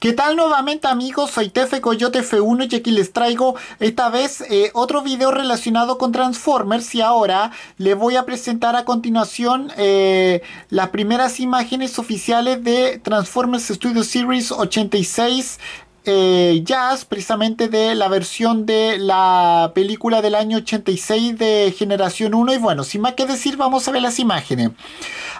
¿Qué tal nuevamente amigos? Soy Tefe Coyote F1 y aquí les traigo esta vez eh, otro video relacionado con Transformers y ahora les voy a presentar a continuación eh, las primeras imágenes oficiales de Transformers Studio Series 86 eh, jazz, precisamente de la versión de la película del año 86 de Generación 1. Y bueno, sin más que decir, vamos a ver las imágenes.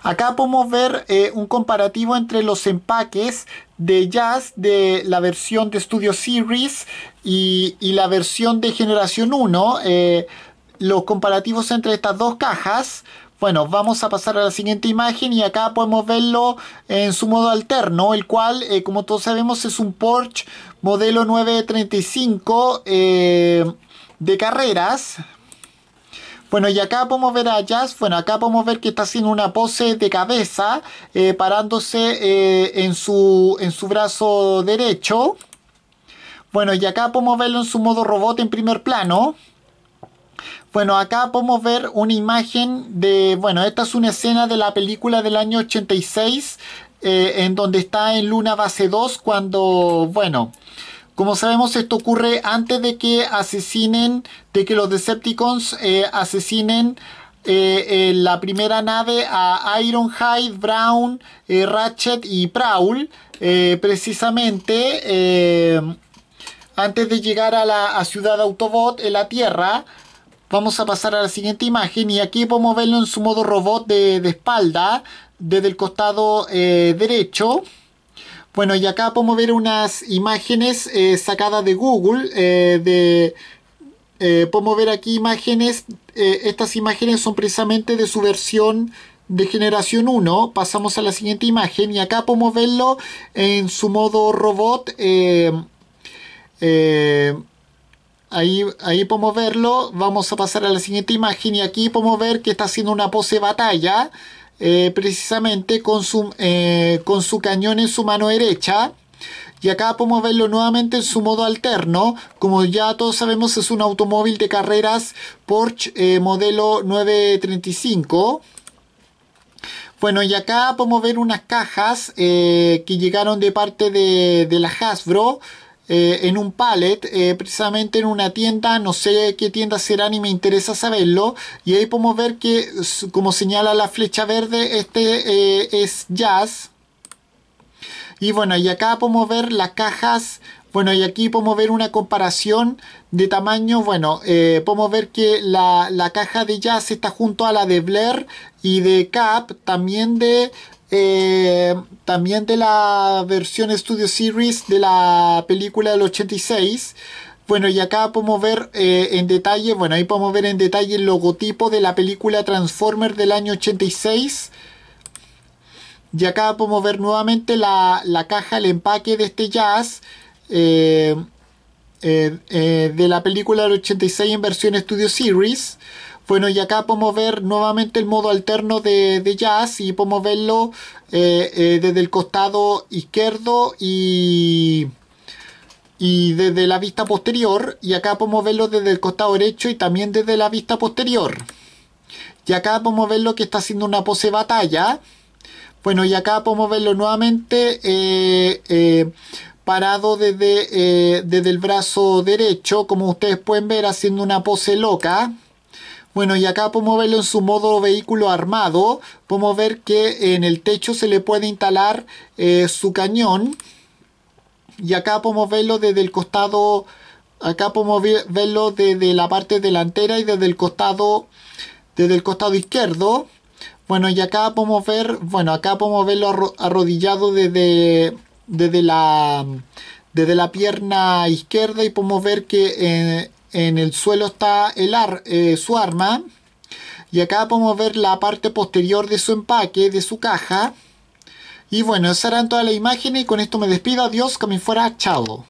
Acá podemos ver un comparativo entre los empaques de jazz de la versión de Studio Series y, la versión de generación 1. Eh, los comparativos entre estas dos cajas. Bueno, vamos a pasar a la siguiente imagen y acá podemos verlo en su modo alterno, el cual, eh, como todos sabemos, es un Porsche modelo 935 eh, de carreras. Bueno, y acá podemos ver a Jazz, bueno, acá podemos ver que está haciendo una pose de cabeza, eh, parándose eh, en, su, en su brazo derecho. Bueno, y acá podemos verlo en su modo robot en primer plano. Bueno, acá podemos ver una imagen de, bueno, esta es una escena de la película del año 86, eh, en donde está en Luna Base 2, cuando, bueno, como sabemos, esto ocurre antes de que asesinen, de que los Decepticons eh, asesinen eh, eh, la primera nave a Ironhide, Brown, Ratchet y Prowl, precisamente antes de llegar a la ciudad Autobot en la Tierra. Vamos a pasar a la siguiente imagen y aquí podemos verlo en su modo robot de, de espalda, desde el costado derecho. Bueno, y acá podemos ver unas imágenes eh, sacadas de Google. Eh, de, eh, podemos ver aquí imágenes. estas imágenes son precisamente de su versión de generación 1. Pasamos a la siguiente imagen y acá podemos verlo en su modo robot. Ahí, ahí, podemos verlo. Vamos a pasar a la siguiente imagen y aquí podemos ver que está haciendo una pose batalla. Eh, precisamente con su, eh, con su cañón en su mano derecha. Y acá podemos verlo nuevamente en su modo alterno. Como ya todos sabemos, es un automóvil de carreras Porsche eh, modelo 935. Bueno, y acá podemos ver unas cajas que llegaron de parte de, de la Hasbro. Eh, en un pallet, eh, precisamente en una tienda, no sé qué tienda será ni me interesa saberlo, y ahí podemos ver que, como señala la flecha verde, este eh, es jazz. Y bueno, y acá podemos ver las cajas bueno, y aquí podemos ver una comparación de tamaño. Bueno, podemos ver que la, la, caja de Jazz está junto a la de Blair y de Cap, también de, eh, también de la versión Studio Series de la película del 86. Bueno, y acá podemos ver eh, en detalle, bueno, ahí podemos ver en detalle el logotipo de la película Transformer del año 86. Y acá podemos ver nuevamente la, caja, el empaque de este jazz eh, de la película del 86 en versión Studio Series. Bueno, y acá podemos ver nuevamente el modo alterno de, jazz y podemos verlo eh, eh, desde el costado izquierdo y, y desde la vista posterior. Y acá podemos verlo desde el costado derecho y también desde la vista posterior. Y acá podemos verlo que está haciendo una pose batalla. Bueno, y acá podemos verlo nuevamente eh, parado desde, desde el brazo derecho, como ustedes pueden ver, haciendo una pose loca. Bueno, y acá podemos verlo en su modo vehículo armado. Podemos ver que en el techo se le puede instalar eh, su cañón. Y acá podemos verlo desde el costado... Acá podemos verlo desde la parte delantera y desde el costado, desde el costado izquierdo. Bueno, y acá podemos ver, bueno, acá podemos verlo arrodillado desde, desde la, desde la pierna izquierda y podemos ver que eh, en el suelo está eh, su arma y acá podemos ver la parte posterior de su empaque, de su caja y bueno, esas eran todas las imágenes y con esto me despido, adiós, que me fuera, chao